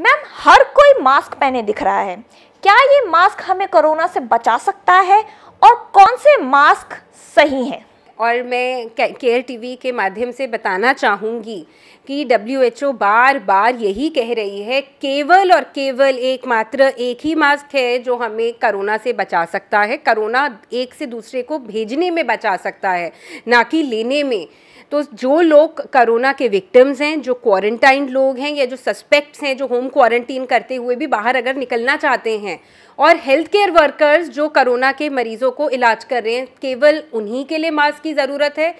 ma'am हर कोई mask पहने दिख रहा है क्या ये मास्क हमें कोरोना से बचा सकता है और कौन से मास्क सही हैं और मैं केयर टीवी के माध्यम से बताना चाहूँगी कि डब्ल्यू बार बार यही कह रही है केवल और केवल एकमात्र एक ही मास्क है जो हमें करोना से बचा सकता है करोना एक से दूसरे को भेजने में बचा सकता है ना कि लेने में तो जो लोग करोना के विक्टिम्स हैं जो क्वारंटाइन लोग हैं या जो सस्पेक्ट्स हैं जो होम क्वारंटीन करते हुए भी बाहर अगर निकलना चाहते हैं और हेल्थ केयर वर्कर्स जो करोना के मरीजों को इलाज कर रहे हैं केवल उन्हीं के लिए मास्क की ज़रूरत है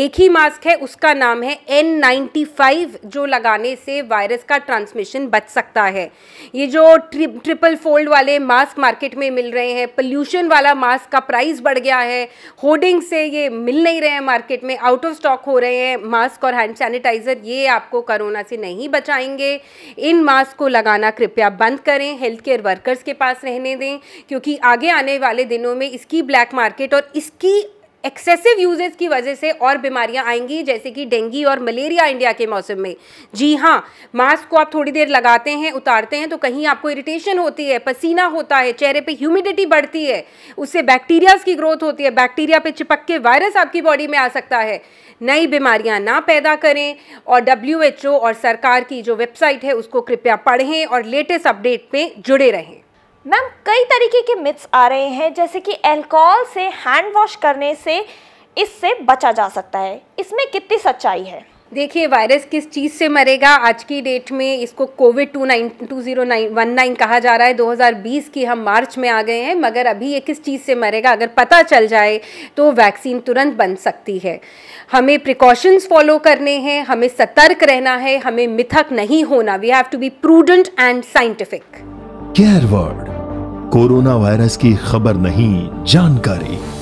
एक ही मास्क है उसका नाम है एन जो लगाने से वायरस का ट्रांसमिशन बच सकता है ये जो ट्रि, ट्रिपल फोल्ड वाले मास्क मार्केट में मिल रहे हैं पोल्यूशन वाला मास्क का प्राइस बढ़ गया है होर्डिंग से ये मिल नहीं रहे हैं मार्केट में आउट ऑफ स्टॉक हो रहे हैं मास्क और हैंड सैनिटाइज़र ये आपको कोरोना से नहीं बचाएंगे इन मास्क को लगाना कृपया बंद करें हेल्थ केयर वर्कर्स के पास रहने दें क्योंकि आगे आने वाले दिनों में इसकी ब्लैक मार्केट और इसकी एक्सेसिव यूजेज की वजह से और बीमारियां आएंगी जैसे कि डेंगू और मलेरिया इंडिया के मौसम में जी हाँ मास्क को आप थोड़ी देर लगाते हैं उतारते हैं तो कहीं आपको इरिटेशन होती है पसीना होता है चेहरे पे ह्यूमिडिटी बढ़ती है उससे बैक्टीरियाज की ग्रोथ होती है बैक्टीरिया पे चिपक के वायरस आपकी बॉडी में आ सकता है नई बीमारियाँ ना पैदा करें और डब्ल्यू और सरकार की जो वेबसाइट है उसको कृपया पढ़ें और लेटेस्ट अपडेट में जुड़े रहें मैम कई तरीके के मिथ्स आ रहे हैं जैसे कि एल्कोहल से हैंड वॉश करने से इससे बचा जा सकता है इसमें कितनी सच्चाई है देखिए वायरस किस चीज़ से मरेगा आज की डेट में इसको covid two nine two zero nine one nine कहा जा रहा है 2020 की हम मार्च में आ गए हैं मगर अभी ये किस चीज़ से मरेगा अगर पता चल जाए तो वैक्सीन तुरंत बन सकती है हमें प्रिकॉशंस फॉलो करने हैं हमें सतर्क रहना है हमें मिथक नहीं होना we have to be prudent and scientific care word corona virus की खबर नहीं जानकारी